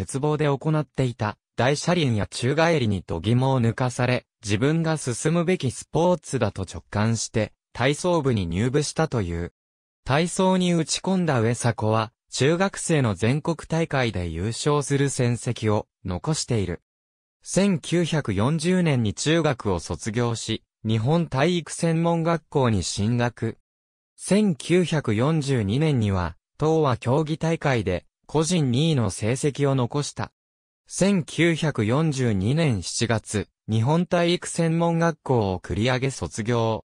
鉄棒で行っていた大車輪や宙返りに度肝を抜かされ、自分が進むべきスポーツだと直感して、体操部に入部したという。体操に打ち込んだ上迫は、中学生の全国大会で優勝する戦績を残している。1940年に中学を卒業し、日本体育専門学校に進学。1942年には、東亜競技大会で個人2位の成績を残した。1942年7月、日本体育専門学校を繰り上げ卒業。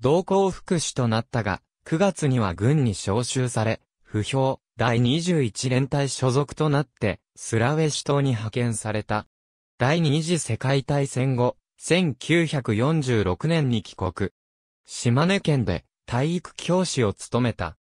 同校福祉となったが、9月には軍に召集され、不評、第21連隊所属となって、スラウェシ島に派遣された。第二次世界大戦後、1946年に帰国。島根県で体育教師を務めた。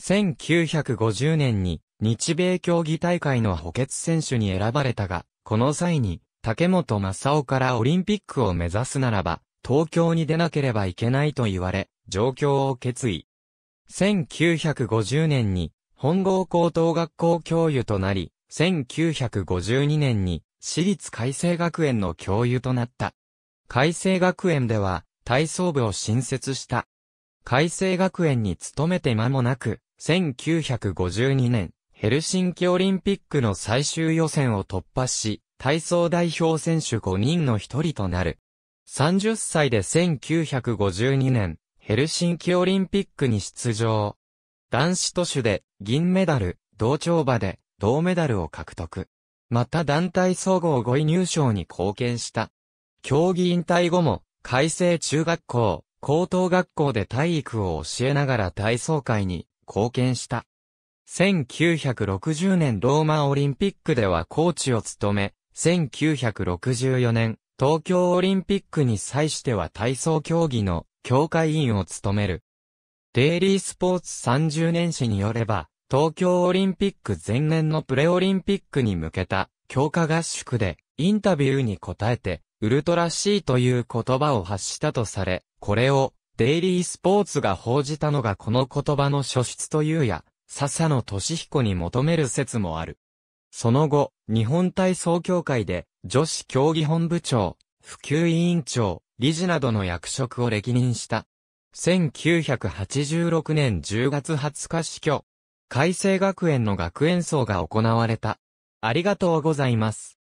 1950年に日米競技大会の補欠選手に選ばれたが、この際に、竹本正夫からオリンピックを目指すならば、東京に出なければいけないと言われ、状況を決意。1950年に、本郷高等学校教諭となり、1952年に、私立海星学園の教諭となった。海星学園では、体操部を新設した。海星学園に勤めて間もなく、1952年、ヘルシンキオリンピックの最終予選を突破し、体操代表選手5人の一人となる。30歳で1952年、ヘルシンキオリンピックに出場。男子都市で銀メダル、同調馬で銅メダルを獲得。また団体総合5位入賞に貢献した。競技引退後も、改正中学校、高等学校で体育を教えながら体操界に貢献した。1960年ローマオリンピックではコーチを務め、1964年、東京オリンピックに際しては体操競技の協会委員を務める。デイリースポーツ30年史によれば、東京オリンピック前年のプレオリンピックに向けた強化合宿でインタビューに答えて、ウルトラシーという言葉を発したとされ、これをデイリースポーツが報じたのがこの言葉の初出というや、笹野俊彦に求める説もある。その後、日本体操協会で、女子競技本部長、普及委員長、理事などの役職を歴任した。1986年10月20日死去。海星学園の学園葬が行われた。ありがとうございます。